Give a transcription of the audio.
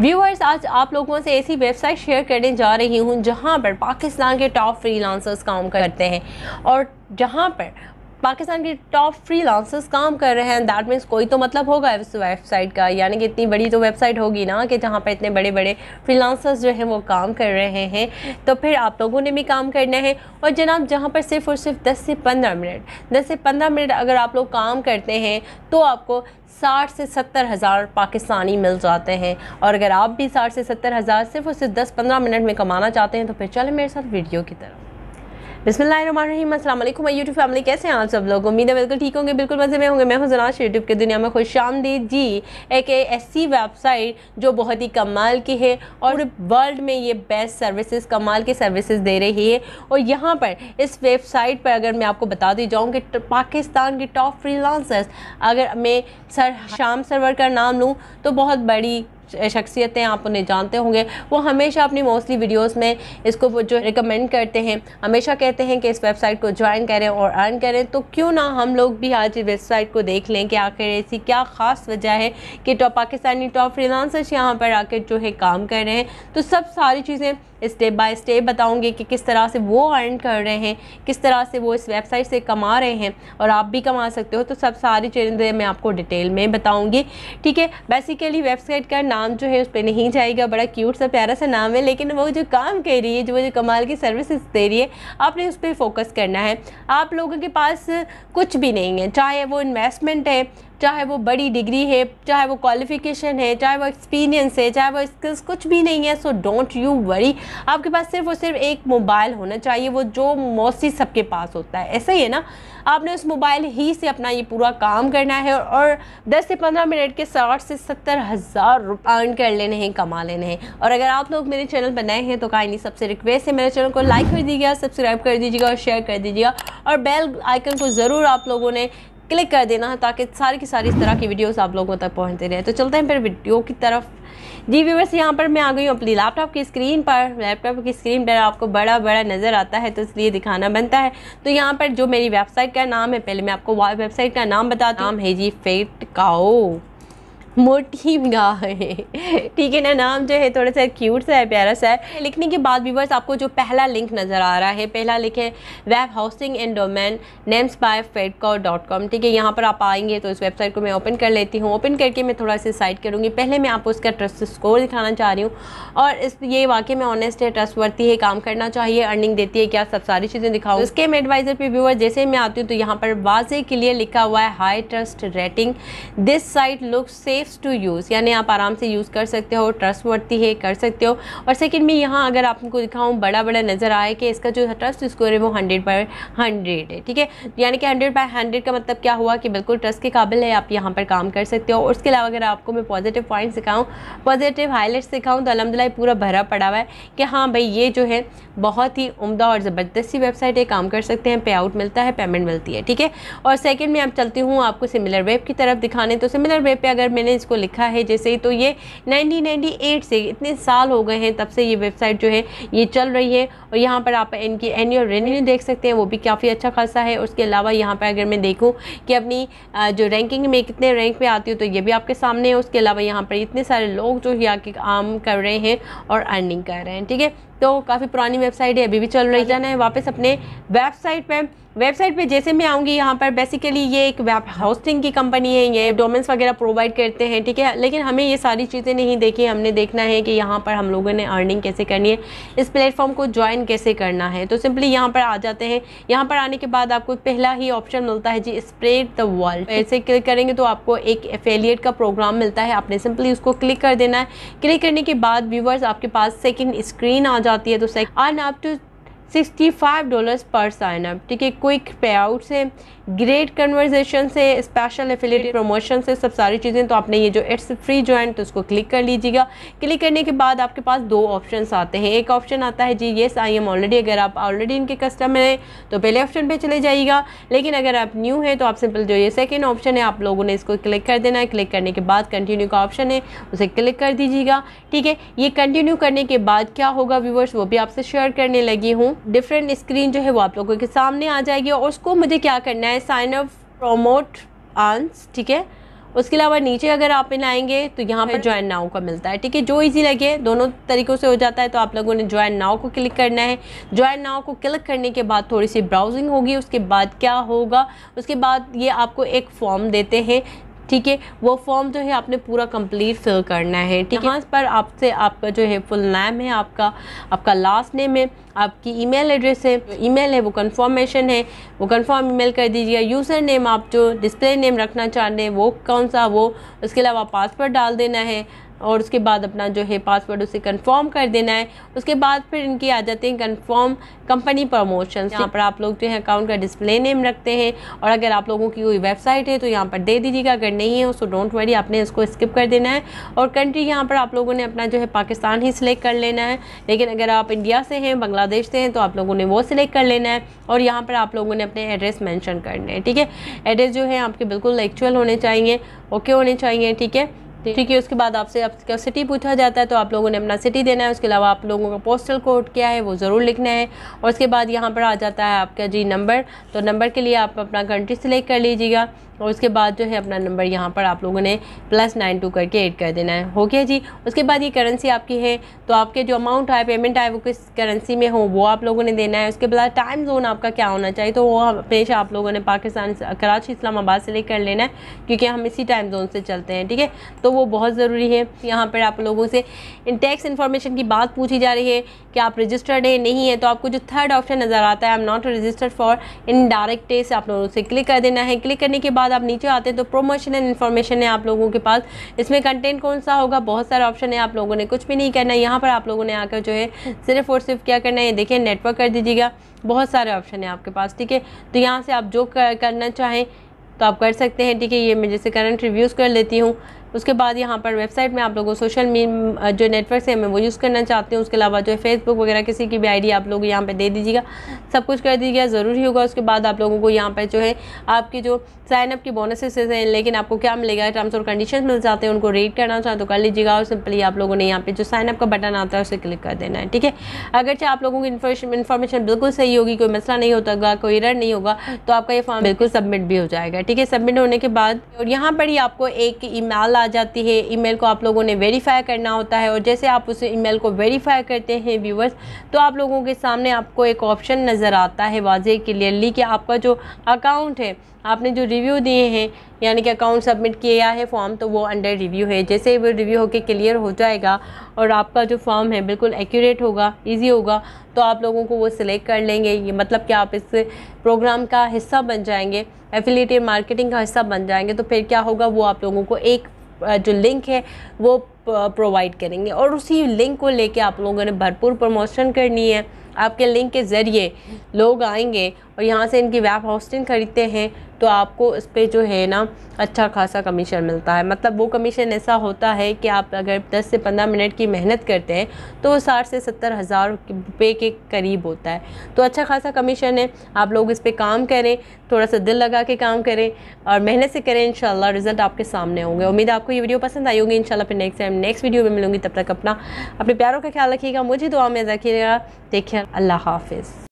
viewers आज आप लोगों से ऐसी वेबसाइट शेयर करने जा रही हूँ जहाँ पर पाकिस्तान के टॉप फ्रीलांसर्स काम करते हैं और जहाँ पर पाकिस्तान के टॉप फ्रीलांसर्स काम कर रहे हैं दैट मीन्स कोई तो मतलब होगा इस वेबसाइट का यानी कि इतनी बड़ी तो वेबसाइट होगी ना कि जहाँ पर इतने बड़े बड़े फ्रीलांसर्स जो हैं वो काम कर रहे हैं तो फिर आप लोगों ने भी काम करना है और जनाब जहाँ पर सिर्फ और सिर्फ दस से पंद्रह मिनट दस से पंद्रह मिनट अगर आप लोग काम करते हैं तो आपको साठ से सत्तर हज़ार पाकिस्तानी मिल जाते हैं और अगर आप भी साठ से सत्तर हज़ार सिर्फ और सिर्फ दस पंद्रह मिनट में कमाना चाहते हैं तो फिर चलें मेरे साथ वीडियो की तरफ बिसमीम यूट्यूब फैमिली कैसे हैं आप सब लोग उम्मीद है बिल्कुल ठीक होंगे बिल्कुल मज़े में होंगे मैं हजनाश यूट्यूब की दुनिया में खुश आमदीद जी एक ऐसी वेबसाइट जो बहुत ही कमाल की है और वर्ल्ड में ये बेस्ट सर्विसेज कमाल की सर्विसेज दे रही है और यहाँ पर इस वेबसाइट पर अगर मैं आपको बता दी जाऊँ कि पाकिस्तान की टॉप फ्री अगर मैं सर शाम सरवर का नाम लूँ तो बहुत बड़ी शख्सियतें आप उन्हें जानते होंगे वो हमेशा अपनी मोस्टली वीडियोस में इसको जो रिकमेंड करते हैं हमेशा कहते हैं कि इस वेबसाइट को ज्वाइन करें और अर्न करें तो क्यों ना हम लोग भी आज इस वेबसाइट को देख लें कि आखिर ऐसी क्या ख़ास वजह है कि टॉप पाकिस्तानी टॉप फ्रीलांसर्स यहाँ पर आकर जो है काम कर रहे हैं तो सब सारी चीज़ें स्टेप बाय स्टेप बताऊंगी कि किस तरह से वो अर्न कर रहे हैं किस तरह से वो इस वेबसाइट से कमा रहे हैं और आप भी कमा सकते हो तो सब सारी चीज़ें मैं आपको डिटेल में बताऊँगी ठीक है बेसिकली वेबसाइट का नाम काम जो है उस पर नहीं जाएगा बड़ा क्यूट सा प्यारा सा नाम है लेकिन वो जो काम कर रही है जो जो कमाल की सर्विसेज दे रही है आपने उस पर फोकस करना है आप लोगों के पास कुछ भी नहीं है चाहे वो इन्वेस्टमेंट है चाहे वो बड़ी डिग्री है चाहे वो क्वालिफिकेशन है चाहे वो एक्सपीरियंस है चाहे वो स्किल्स कुछ भी नहीं है सो डोंट यू वरी आपके पास सिर्फ और सिर्फ एक मोबाइल होना चाहिए वो जो मोस्टली सबके पास होता है ऐसा ही है ना आपने उस मोबाइल ही से अपना ये पूरा काम करना है और 10 से 15 मिनट के साठ से सत्तर हज़ार रुपये अर्न कर लेने हैं कमा लेने हैं और अगर आप लोग मेरे चैनल पर नए हैं तो नहीं सबसे रिक्वेस्ट है मेरे चैनल को लाइक कर दीजिएगा सब्सक्राइब कर दीजिएगा और शेयर कर दीजिएगा और बेल आइकन को ज़रूर आप लोगों ने क्लिक कर देना ताकि सारी की सारी इस तरह की वीडियोस आप लोगों तक पहुंचते रहे तो चलते हैं फिर वीडियो की तरफ जी व्यूवर्स यहाँ पर मैं आ गई हूँ अपनी लैपटॉप की स्क्रीन पर लैपटॉप की स्क्रीन पर आपको बड़ा बड़ा नज़र आता है तो इसलिए दिखाना बनता है तो यहाँ पर जो मेरी वेबसाइट का नाम है पहले मैं आपको वेबसाइट का नाम बताता नाम है जी फेट काओ मोटी है ठीक है ना नाम जो है थोड़ा सा क्यूट सा है प्यारा सा है लिखने के बाद व्यूवर्स आपको जो पहला लिंक नज़र आ रहा है पहला लिंक है web hosting and domain names by Fedco dot com ठीक है यहाँ पर आप आएंगे तो इस वेबसाइट को मैं ओपन कर लेती हूँ ओपन करके मैं थोड़ा सा साइड करूँगी पहले मैं आपको इसका ट्रस्ट स्कोर दिखाना चाह रही हूँ और इस ये वाकई में ऑनेस्ट है ट्रस्ट वर्ती है काम करना चाहिए अर्निंग देती है क्या सब सारी चीज़ें दिखाऊँ उसके मैं एडवाइज़र पर व्यूअर जैसे मैं आती हूँ तो यहाँ पर वाजे क्लियर लिखा हुआ है high trust rating this site look से सेफ्स टू यूज़ यानी आप आराम से यूज़ कर सकते हो ट्रस्ट वर्ती है कर सकते हो और सेकेंड में यहाँ अगर आपको दिखाऊँ बड़ा बड़ा नज़र आए कि इसका जो ट्रस्ट स्कोर है वो हंड्रेड बाई हंड्रेड है ठीक है यानी कि हंड्रेड बाई हंड्रेड का मतलब क्या हुआ कि बिल्कुल ट्रस्ट के काबिल है आप यहाँ पर काम कर सकते हो और उसके अलावा अगर आपको मैं पॉजिटिव पॉइंट सिखाऊँ पॉजिटिव हाईलाइट सिखाऊँ तो अलहमदिल्ला पूरा भरा पड़ा हुआ है कि हाँ भाई ये जो है बहुत ही उमदा और ज़बरदस्ती वेबसाइट है काम कर सकते हैं पे आउट मिलता है पेमेंट मिलती है ठीक है और सेकेंड में आप चलती हूँ आपको सिमिलर वेब की तरफ दिखाने तो सिमिलर वेब पर अगर मैंने मैंने इसको लिखा है जैसे ही तो ये 1998 से इतने साल हो गए हैं तब से ये वेबसाइट जो है ये चल रही है और यहाँ पर आप इनकी एनुअल रेवेन्यू देख सकते हैं वो भी काफ़ी अच्छा खासा है उसके अलावा यहाँ पर अगर मैं देखूँ कि अपनी जो रैंकिंग में कितने रैंक में आती हूँ तो ये भी आपके सामने है उसके अलावा यहाँ पर इतने सारे लोग जो यहाँ के काम कर रहे हैं और अर्निंग कर रहे हैं ठीक है तो काफ़ी पुरानी वेबसाइट है अभी भी चल रही जाना है वापस अपने वेबसाइट पे वेबसाइट पे जैसे मैं आऊँगी यहाँ पर बेसिकली ये एक वेब हाउसिंग की कंपनी है ये डोमेंस वगैरह प्रोवाइड करते हैं ठीक है लेकिन हमें ये सारी चीज़ें नहीं देखी हमने देखना है कि यहाँ पर हम लोगों ने अर्निंग कैसे करनी है इस प्लेटफॉर्म को ज्वाइन कैसे करना है तो सिंपली यहाँ पर आ जाते हैं यहाँ पर आने के बाद आपको पहला ही ऑप्शन मिलता है जी स्प्रेड द वर्ल्ड ऐसे क्लिक करेंगे तो आपको एक एफेलिएट का प्रोग्राम मिलता है आपने सिंपली उसको क्लिक कर देना है क्लिक करने के बाद व्यूवर्स आपके पास सेकेंड स्क्रीन आ जाए जाती है तो six and up to sixty five dollars पर साइन अप ठीक है क्विक पे आउट से ग्रेट कन्वर्जेशन से स्पेशल एफिलेट प्रमोशन से सब सारी चीज़ें तो आपने ये जो इट्स फ्री ज्वाइन तो उसको क्लिक कर लीजिएगा क्लिक करने के बाद आपके पास दो ऑप्शन आते हैं एक ऑप्शन आता है जी येस आई एम ऑलरेडी अगर आप ऑलरेडी इनके कस्टमर हैं तो पहले ऑप्शन पर चले जाइएगा लेकिन अगर आप न्यू हैं तो आप सिंपल जो ये सेकेंड ऑप्शन है आप लोगों ने इसको क्लिक कर देना है क्लिक करने के बाद कंटिन्यू का ऑप्शन है उसे क्लिक कर दीजिएगा ठीक है ये कंटिन्यू करने के बाद क्या होगा व्यूवर्स वो भी आपसे शेयर करने लगी हूँ डिफरेंट स्क्रीन जो है वो आप लोगों के सामने आ जाएगी और उसको मुझे क्या करना है साइन अप प्रोमोट आंस ठीक है उसके अलावा नीचे अगर आप इन आएंगे तो यहाँ पर ज्वाइन नाव का मिलता है ठीक है जो इजी लगे दोनों तरीक़ों से हो जाता है तो आप लोगों ने ज्वाइन नाव को क्लिक करना है ज्वाइन नाव को क्लिक करने के बाद थोड़ी सी ब्राउजिंग होगी उसके बाद क्या होगा उसके बाद ये आपको एक फॉर्म देते हैं ठीक है वो फॉर्म जो है आपने पूरा कंप्लीट फिल करना है ठीक है पर आपसे आपका जो है फुल नेम है आपका आपका लास्ट नेम है आपकी ईमेल एड्रेस है ईमेल है वो कंफर्मेशन है वो कंफर्म ईमेल कर दीजिए यूज़र नेम आप जो डिस्प्ले नेम रखना चाह रहे हैं वो कौन सा वो उसके अलावा पासवर्ड डाल देना है और उसके बाद अपना जो है पासवर्ड उसे कंफर्म कर देना है उसके बाद फिर इनके आ जाते हैं कंफर्म कंपनी प्रमोशन यहाँ पर आप लोग जो है अकाउंट का डिस्प्ले नेम रखते हैं और अगर आप लोगों की कोई वेबसाइट है तो यहाँ पर दे दीजिएगा अगर नहीं है उसको डोंट वरी आपने इसको स्किप कर देना है और कंट्री यहाँ पर आप लोगों ने अपना जो है पाकिस्तान ही सिलेक्ट कर लेना है लेकिन अगर आप इंडिया से हैं बांग्लादेश से हैं तो आप लोगों ने वो सिलेक्ट कर लेना है और यहाँ पर आप लोगों ने अपने एड्रेस मैंशन करने हैं ठीक है एड्रेस जो है आपके बिल्कुल एक्चुअल होने चाहिए ओके होने चाहिए ठीक है ठीक है उसके बाद आपसे आपका सिटी पूछा जाता है तो आप लोगों ने अपना सिटी देना है उसके अलावा आप लोगों का पोस्टल कोड क्या है वो ज़रूर लिखना है और उसके बाद यहाँ पर आ जाता है आपका जी नंबर तो नंबर के लिए आप अपना कंट्री सेलेक्ट कर लीजिएगा और उसके बाद जो है अपना नंबर यहाँ पर आप लोगों ने प्लस नाइन टू करके ऐड कर देना है हो गया जी उसके बाद ये करेंसी आपकी है तो आपके जो अमाउंट आए पेमेंट आए वो किस करेंसी में हो वो आप लोगों ने देना है उसके बाद टाइम जोन आपका क्या होना चाहिए तो वो हमेशा आप लोगों ने पाकिस्तान कराची इस्लामाबाद से लेकर कर लेना है क्योंकि हम इसी टाइम जोन से चलते हैं ठीक है तो वो बहुत ज़रूरी है यहाँ पर आप लोगों से इन टैक्स इन्फॉर्मेशन की बात पूछी जा रही है कि आप रजिस्टर्ड है नहीं है तो आपको जो थर्ड ऑप्शन नज़र आता है I am not registered for in direct test आप लोगों से क्लिक कर देना है क्लिक करने के बाद बाद आप नीचे आते हैं तो प्रोमोशन एंड इन्फॉर्मेशन है आप लोगों के पास इसमें कंटेंट कौन सा होगा बहुत सारे ऑप्शन है आप लोगों ने कुछ भी नहीं करना है यहाँ पर आप लोगों ने आकर जो है सिर्फ और सिर्फ क्या करना है देखिए नेटवर्क कर दीजिएगा बहुत सारे ऑप्शन है आपके पास ठीक है तो यहाँ से आप जो करना चाहें तो आप कर सकते हैं ठीक है ये मैं जैसे करंट रिव्यूज़ कर लेती हूँ उसके बाद यहाँ पर वेबसाइट में आप लोगों सोशल मी जो नेटवर्क है मैं वो यूज़ करना चाहती हूँ उसके अलावा जो है फेसबुक वगैरह किसी की भी आईडी आप लोग यहाँ पर दे दीजिएगा सब कुछ कर दीजिएगा ज़रूरी होगा उसके बाद आप लोगों को यहाँ पर जो है आपकी जो साइनअप की बोनसेस हैं लेकिन आपको क्या मिलेगा टर्म्स और कंडीशन मिल जाते हैं उनको रीड करना चाहें तो कर लीजिएगा और सिंपली आप लोगों ने यहाँ पर जो साइनअप का बटन आता है उसे क्लिक कर देना है ठीक है अगर चाहे आप लोगों की इन्फॉर्मेशन बिल्कुल सही होगी कोई मसला नहीं होता कोई इरर नहीं होगा तो आपका ये फॉर्म बिल्कुल सबमिट भी हो जाएगा ठीक है सबमिट होने के बाद और यहाँ पर ही आपको एक ई आ जाती है ईमेल को आप लोगों ने वेरीफाई करना होता है और जैसे आप उस ईमेल को वेरीफाई करते हैं व्यूवर्स तो आप लोगों के सामने आपको एक ऑप्शन नज़र आता है वाजे क्लियरली कि आपका जो अकाउंट है आपने जो रिव्यू दिए हैं यानी कि अकाउंट सबमिट किया है फॉर्म तो वो अंडर रिव्यू है जैसे ही वो रिव्यू होकर क्लियर हो जाएगा और आपका जो फॉर्म है बिल्कुल एक्यूरेट होगा ईजी होगा तो आप लोगों को वो सिलेक्ट कर लेंगे ये मतलब कि आप इस प्रोग्राम का हिस्सा बन जाएंगे एफिलेटेड मार्केटिंग का हिस्सा बन जाएंगे तो फिर क्या होगा वो आप लोगों को एक जो लिंक है वो प्रोवाइड करेंगे और उसी लिंक को लेके आप लोगों ने भरपूर प्रमोशन करनी है आपके लिंक के ज़रिए लोग आएंगे और यहाँ से इनकी वेब होस्टिंग खरीदते हैं तो आपको इस पर जो है ना अच्छा खासा कमीशन मिलता है मतलब वो कमीशन ऐसा होता है कि आप अगर 10 से 15 मिनट की मेहनत करते हैं तो वो साठ से सत्तर हज़ार रुपये के करीब होता है तो अच्छा खासा कमीशन है आप लोग इस पर काम करें थोड़ा सा दिल लगा के काम करें और मेहनत से करें इन रिज़ल्ट आपके सामने होंगे उम्मीद आपको ये वीडियो पसंद आई होगी इन फिर नेक्स्ट टाइम नेक्स्ट वीडियो में मिलूंगी तब तक अपना अपने प्यारों का ख्याल रखिएगा मुझे दुआ में रखिएगा देखिए अल्लाह हाफिज़